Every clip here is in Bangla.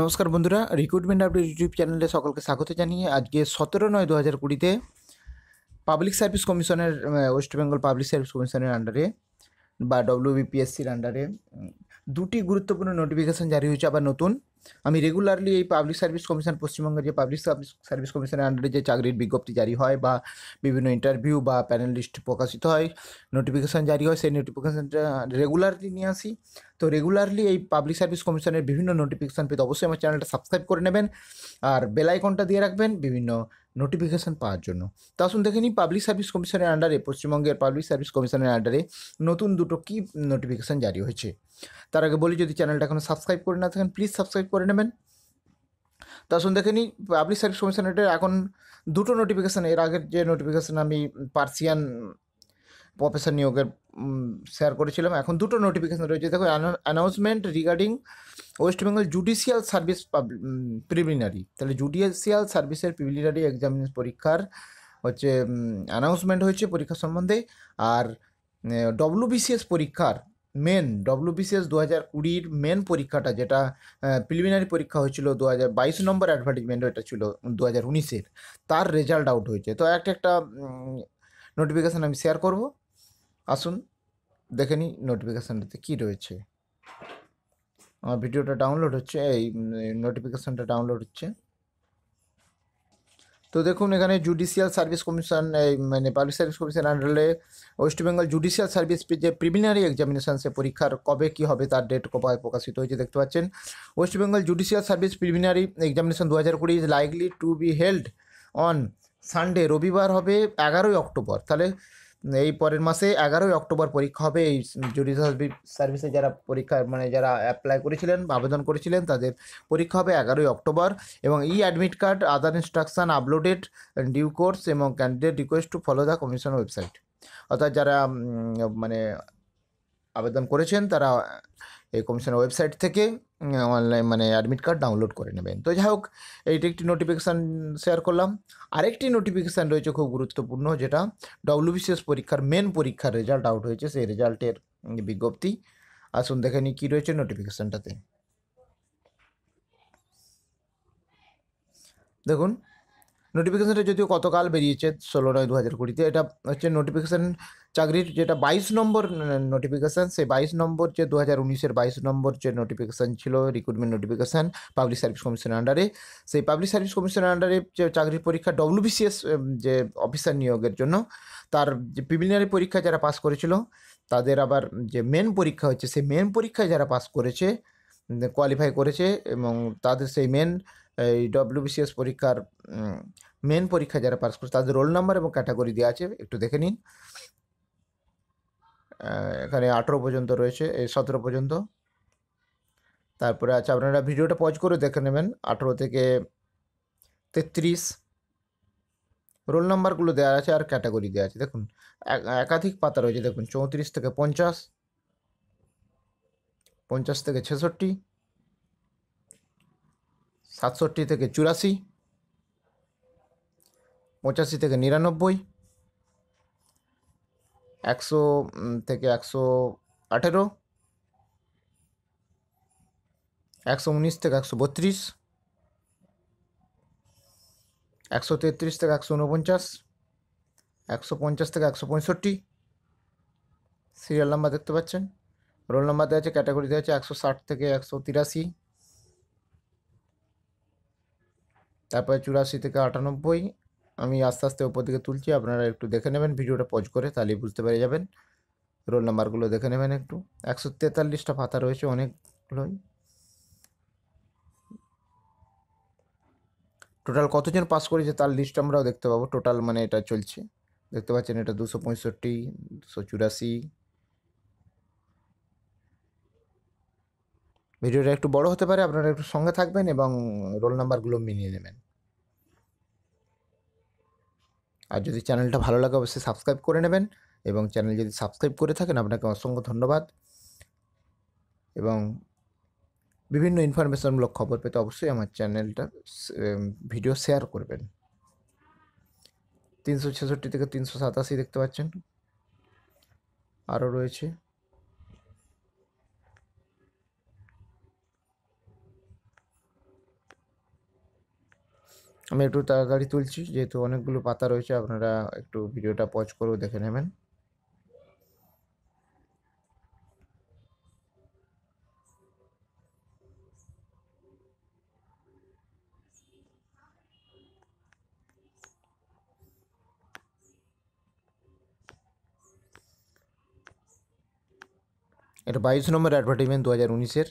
নমস্কার বন্ধুরা রিক্রুটমেন্ট আপডেট ইউটিউব চ্যানেলে সকলকে স্বাগত জানিয়ে আজকে সতেরো নয় দু হাজার কুড়িতে পাবলিক সার্ভিস কমিশনের ওয়েস্ট বেঙ্গল পাবলিক সার্ভিস কমিশনের আন্ডারে বা ডব্লিউবিপিএসসির আন্ডারে দুটি গুরুত্বপূর্ণ নোটিফিকেশান জারি হয়েছে আবার নতুন আমি রেগুলারলি এই পাবলিক সার্ভিস কমিশন পশ্চিমবঙ্গের যে পাবলিক সার্ভিস কমিশনের আন্ডারে যে চাকরির বিজ্ঞপ্তি জারি হয় বা বিভিন্ন ইন্টারভিউ বা প্যানেল লিস্ট প্রকাশিত হয় নোটিফিকেশান জারি হয় সেই নোটিফিকেশানটা রেগুলারলি নিয়ে আসি তো রেগুলারলি এই পাবলিক সার্ভিস কমিশনের বিভিন্ন নোটিফিকেশান পেতে অবশ্যই আমার চ্যানেলটা সাবস্ক্রাইব করে নেবেন আর বেলাইকনটা দিয়ে রাখবেন বিভিন্ন নোটিফিকেশান পাওয়ার জন্য তো আসুন দেখে নিই পাবলিক সার্ভিস কমিশনের আন্ডারে পশ্চিমবঙ্গের পাবলিক সার্ভিস কমিশনের আন্ডারে নতুন দুটো কী নোটিফিকেশান জারি হয়েছে তার আগে বলি যদি চ্যানেলটা এখনও সাবস্ক্রাইব করে না থাকেন প্লিজ সাবস্ক্রাইব করে নেবেন তার সঙ্গে দেখে নিই পাবলিক সার্ভিস কমিশন কমিশনারেটের এখন দুটো নোটিফিকেশান এর আগের যে নোটিফিকেশান আমি পার্সিয়ান প্রফেসর নিয়োগের শেয়ার করেছিলাম এখন দুটো নোটিফিকেশান রয়েছে দেখো announcement regarding West Bengal judicial service preliminary তাহলে জুডিশিয়াল সার্ভিসের প্রিলিমিনারি এক্সাম পরীক্ষার হচ্ছে অ্যানাউন্সমেন্ট হয়েছে পরীক্ষা সম্বন্ধে আর ডব্লিউবিসিএস পরীক্ষার মেন ডব্লিউবিসিএস দু হাজার কুড়ির মেন পরীক্ষাটা যেটা প্রিলিমিনারি পরীক্ষা হয়েছিল দু হাজার বাইশ নম্বর অ্যাডভার্টিজমেন্ট এটা ছিল দু হাজার উনিশের তার রেজাল্ট আউট হয়েছে তো একটা একটা নোটিফিকেশান আমি শেয়ার করব আসুন দেখে নিই নোটিফিকেশানটাতে কী রয়েছে আমার ভিডিওটা ডাউনলোড হচ্ছে এই নোটিফিকেশানটা ডাউনলোড হচ্ছে তো দেখুন এখানে জুডিশিয়াল সার্ভিস কমিশন মানে পাবলিক সার্ভিস কমিশন আন্ডারে ওয়েস্ট বেঙ্গল জুডিশিয়াল সার্ভিস যে প্রিমিনারি এক্সামিনেশন সে পরীক্ষার কবে কী হবে তার ডেট কবে প্রকাশিত হয়েছে দেখতে পাচ্ছেন West Bengal judicial service preliminary examination দু হাজার কুড়ি is likely to be held on Sunday রবিবার হবে এগারোই অক্টোবর তাহলে এই পরের মাসে এগারোই অক্টোবর পরীক্ষা হবে এই জুডিশিয়াল সার্ভিসে যারা পরীক্ষা মানে যারা অ্যাপ্লাই করেছিলেন আবেদন করেছিলেন তাদের পরীক্ষা হবে এগারোই অক্টোবর এবং e admit card other instruction uploaded due course এবং candidate request to follow the commission website অর্থাৎ যারা মানে আবেদন করেছেন তারা এই কমিশনের ওয়েবসাইট থেকে অনলাইন মানে অ্যাডমিট কার্ড ডাউনলোড করে নেবেন তো যাই হোক এইটি একটি নোটিফিকেশান শেয়ার করলাম আরেকটি নোটিফিকেশান রয়েছে খুব গুরুত্বপূর্ণ যেটা ডব্লিউবিসিএস পরীক্ষার মেন পরীক্ষার রেজাল্ট আউট হয়েছে সেই রেজাল্টের বিজ্ঞপ্তি আসুন দেখে নিই কী রয়েছে নোটিফিকেশানটাতে দেখুন নোটিফিকেশানটা যদিও কতকাল বেরিয়েছে ষোলো নয় দু হাজার কুড়িতে এটা হচ্ছে নোটিফিকেশান চাকরির যেটা বাইশ নম্বর নোটিফিকেশান সেই বাইশ নম্বর যে দু হাজার উনিশের বাইশ নম্বর যে নোটিফিকেশান ছিল রিক্রুটমেন্ট নোটিফিকেশান পাবলিক সার্ভিস কমিশনের আন্ডারে সেই পাবলিক সার্ভিস কমিশনের আন্ডারে যে চাকরির পরীক্ষা ডব্লিউবিসিএস যে অফিসার নিয়োগের জন্য তার যে প্রিলিমিনারি পরীক্ষা যারা পাস করেছিল তাদের আবার যে মেন পরীক্ষা হচ্ছে সেই মেন পরীক্ষায় যারা পাস করেছে কোয়ালিফাই করেছে এবং তাদের সেই মেন এই ডব্লিউবিসিএস পরীক্ষার মেন পরীক্ষা যারা পাস করছে তাদের রোল নাম্বার এবং ক্যাটাগরি দেওয়া আছে একটু দেখে নিন এখানে আঠেরো পর্যন্ত রয়েছে এই সতেরো পর্যন্ত তারপরে আচ্ছা আপনারা ভিডিওটা পজ করে দেখে নেবেন আঠেরো থেকে তেত্রিশ রোল নাম্বারগুলো দেওয়া আছে আর ক্যাটাগরি দেওয়া আছে দেখুন একাধিক পাতা রয়েছে দেখুন চৌত্রিশ থেকে পঞ্চাশ পঞ্চাশ থেকে ছেষট্টি সাতষট্টি থেকে চুরাশি পঁচাশি থেকে নিরানব্বই একশো থেকে একশো আঠেরো একশো উনিশ থেকে একশো বত্রিশ একশো তেত্রিশ থেকে একশো উনপঞ্চাশ একশো পঞ্চাশ থেকে একশো পঁয়ষট্টি সিরিয়াল নাম্বার দেখতে পাচ্ছেন রোল নাম্বার দেওয়া আছে ক্যাটাগরি দেওয়া আছে একশো ষাট থেকে একশো তিরাশি তারপরে চুরাশি থেকে আটানব্বই আমি আস্তে আস্তে ওপর দিকে তুলছি আপনারা একটু দেখে নেবেন ভিডিওটা পজ করে তাহলেই বুঝতে পেরে যাবেন রোল নাম্বারগুলো দেখে নেবেন একটু একশো তেতাল্লিশটা পাতা রয়েছে অনেকগুলোই টোটাল কতজন পাস করেছে তার লিস্ট আমরাও দেখতে পাবো টোটাল মানে এটা চলছে দেখতে পাচ্ছেন এটা দুশো পঁয়ষট্টি দুশো চুরাশি ভিডিওটা একটু বড় হতে পারে আপনারা একটু সঙ্গে থাকবেন এবং রোল নাম্বারগুলো মিলিয়ে নেবেন আর যদি চ্যানেলটা ভালো লাগে অবশ্যই সাবস্ক্রাইব করে নেবেন এবং চ্যানেল যদি সাবস্ক্রাইব করে থাকেন আপনাকে অসংখ্য ধন্যবাদ এবং বিভিন্ন ইনফরমেশনমূলক খবর পেতে অবশ্যই আমার চ্যানেলটা ভিডিও শেয়ার করবেন তিনশো ছেষট্টি থেকে তিনশো সাতাশি দেখতে পাচ্ছেন আরও রয়েছে আমি একটু তাড়াতাড়ি তুলছি যেহেতু অনেকগুলো পাতা রয়েছে আপনারা একটু ভিডিওটা পজ করেও দেখে নেবেন এটা বাইশ নম্বর অ্যাডভার্টাইজমেন্ট দু হাজার উনিশের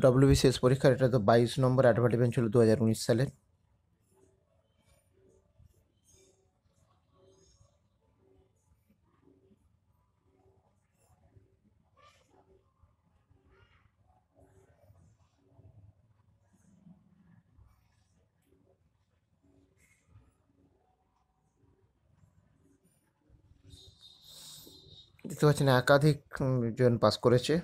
তো বিসিএস পরীক্ষার এটা তো বাইশ নম্বর অ্যাডভার্টাইজমেন্ট ছিল দু হাজার উনিশ সালের দেখতে পাচ্ছেন একাধিক জন পাস করেছে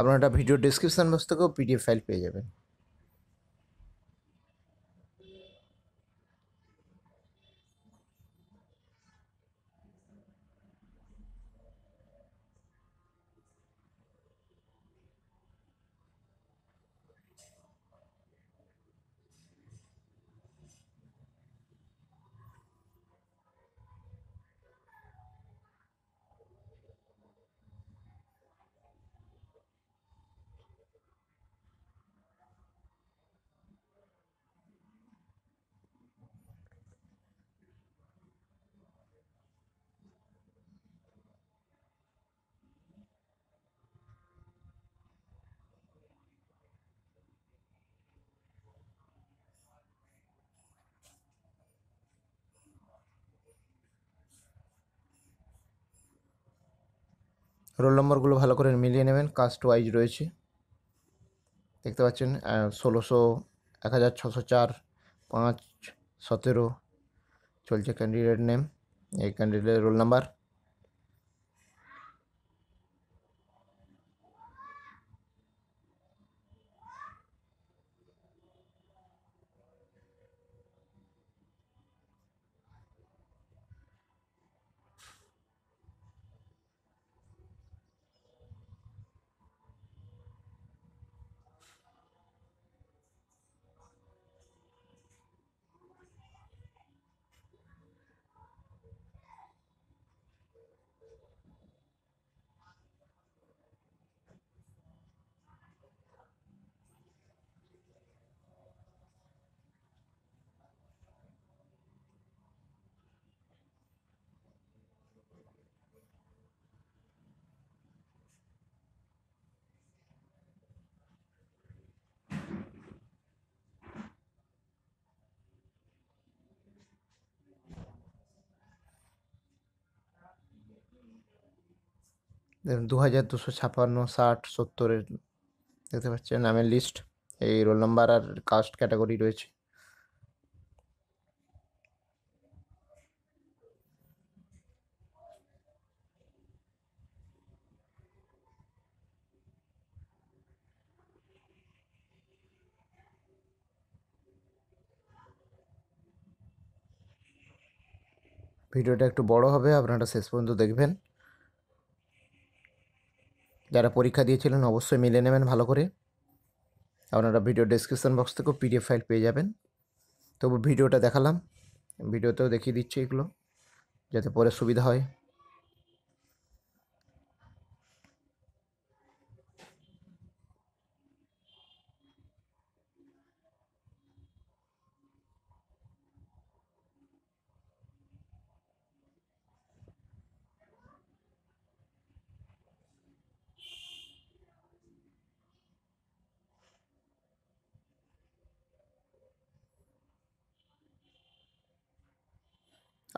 আপনারা ভিডিও ডিসক্রিপশান বক্স থেকেও পিডিএফ ফাইল পেয়ে যাবেন রোল নম্বরগুলো ভালো করে মিলিয়ে নেবেন কাস্ট ওয়াইজ রয়েছে দেখতে পাচ্ছেন ষোলোশো এক হাজার ছশো চার পাঁচ সতেরো চলছে ক্যান্ডিডেট নেম এই ক্যান্ডিডেটের রোল নাম্বার দু হাজার দুশো ছাপান্ন ষাট সত্তরের দেখতে পাচ্ছেন নামের লিস্ট এই রোল নাম্বার আর কাস্ট ক্যাটাগরি রয়েছে ভিডিওটা একটু বড় হবে আপনারা শেষ পর্যন্ত দেখবেন যারা পরীক্ষা দিয়েছিলেন অবশ্যই মিলে নেবেন ভালো করে আপনারা ভিডিও ডিসক্রিপশান বক্স থেকেও পিডিএফ ফাইল পেয়ে যাবেন তবু ভিডিওটা দেখালাম ভিডিওতেও দেখিয়ে দিচ্ছি এগুলো যাতে পরে সুবিধা হয়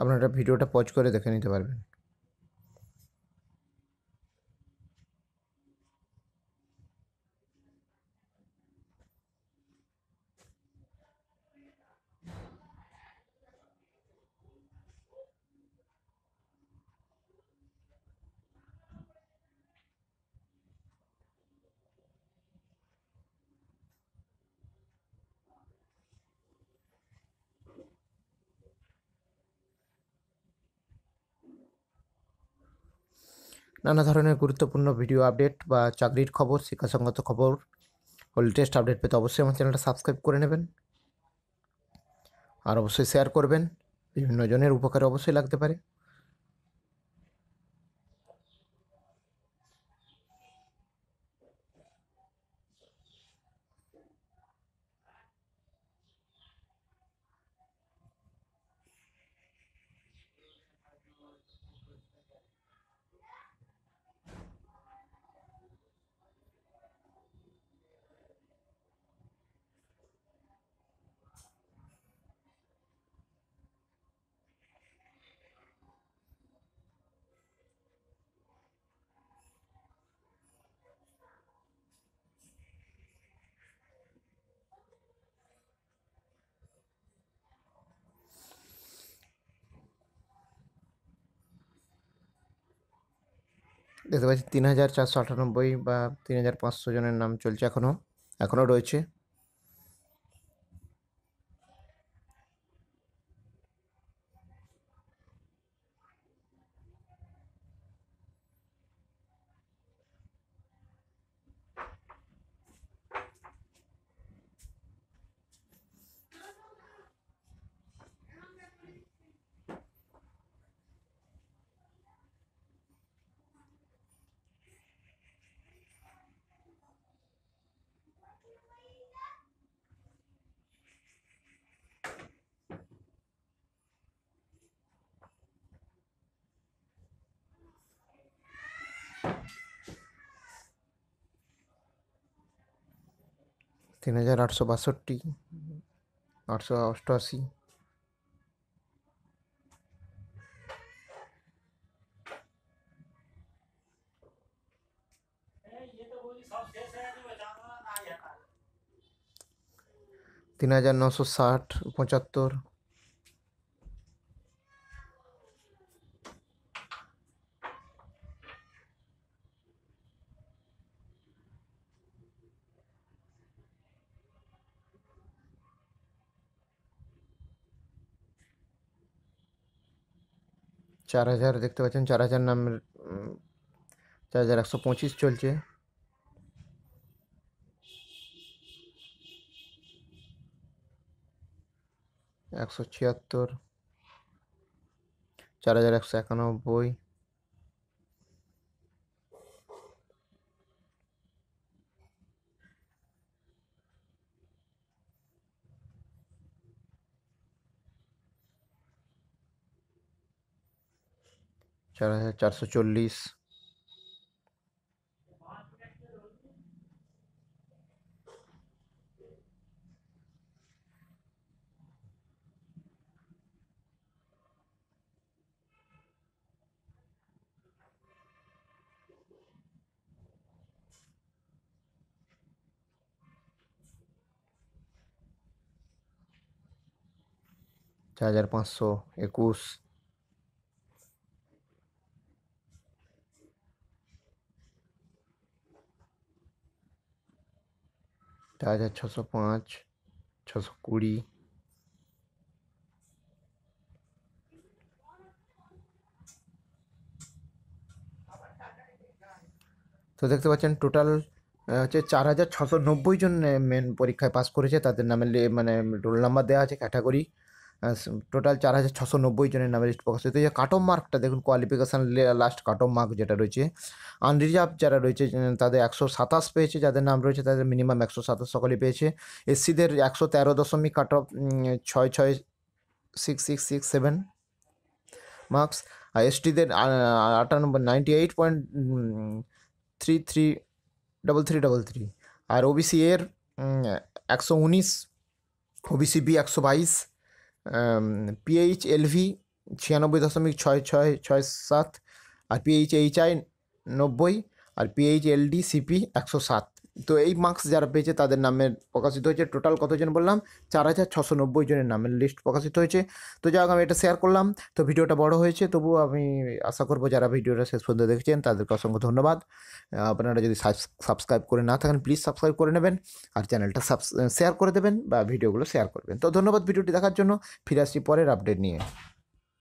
আপনারা ভিডিওটা পজ করে দেখে নিতে পারবেন নানা ধরনের গুরুত্বপূর্ণ ভিডিও আপডেট বা চাকরির খবর শিক্ষাসঙ্গত খবর ও লেটেস্ট আপডেট পেতে অবশ্যই আমার চ্যানেলটা সাবস্ক্রাইব করে নেবেন আর অবশ্যই শেয়ার করবেন বিভিন্ন জনের উপকারে অবশ্যই লাগতে পারে দেখতে পাচ্ছি তিন হাজার চারশো আটানব্বই বা তিন হাজার পাঁচশো জনের নাম চলছে এখনও এখনও রয়েছে তিন হাজার আটশো বাষট্টি আটশো অষ্টআশি তিন হাজার নশো ষাট পঁচাত্তর চার হাজার দেখতে পাচ্ছেন চার হাজার নামের চার হাজার একশো পঁচিশ চলছে একশো ছিয়াত্তর চার হাজার একশো একানব্বই चार हज़ार चार सौ चौलीस चार हज़ार पाँच सौ इक्कीस চার হাজার ছশো পাঁচ ছশো কুড়ি তো দেখতে পাচ্ছেন টোটাল হচ্ছে চার হাজার ছশো নব্বই জন মেন পরীক্ষায় পাস করেছে তাদের নামে মানে রোল নাম্বার দেওয়া আছে ক্যাটাগরি টোটাল চার হাজার ছশো নব্বই জনের নামে লিস্ট প্রকাশ হয়েছে কাট অফ মার্কটা দেখুন qualification last cut off mark যেটা রয়েছে আনরিজার্ভ যারা রয়েছে তাদের একশো সাতাশ পেয়েছে যাদের নাম রয়েছে তাদের মিনিমাম একশো সাতাশ সকলেই পেয়েছে এসসিদের একশো তেরো দশমিক কাট অফ ছয় ছয় six six six seven marks আর এসটিদের আটানব্বই ninety eight point three three double three double three আর ওবিসি এর একশো উনিশ ওবিসি বি একশো বাইশ পিএইচ এলভি ছিয়ানব্বই দশমিক ছয় ছয় ছয় সাত আর পিএইচ এইচআই নব্বই আর পিএইচ এলডি সিপি একশো সাত তো এই মার্কস যারা পেয়েছে তাদের নামের প্রকাশিত হয়েছে টোটাল কতজন বললাম চার হাজার ছশো নব্বই জনের নামের লিস্ট প্রকাশিত হয়েছে তো যাই হোক আমি এটা শেয়ার করলাম তো ভিডিওটা বড় হয়েছে তবু আমি আশা করবো যারা ভিডিওটা শেষ পর্যন্ত দেখেছেন তাদেরকে অসংখ্য ধন্যবাদ আপনারা যদি সাবস্ক্রাইব করে না থাকেন প্লিজ সাবস্ক্রাইব করে নেবেন আর চ্যানেলটা শেয়ার করে দেবেন বা ভিডিওগুলো শেয়ার করবেন তো ধন্যবাদ ভিডিওটি দেখার জন্য ফিরে আসছি পরের আপডেট নিয়ে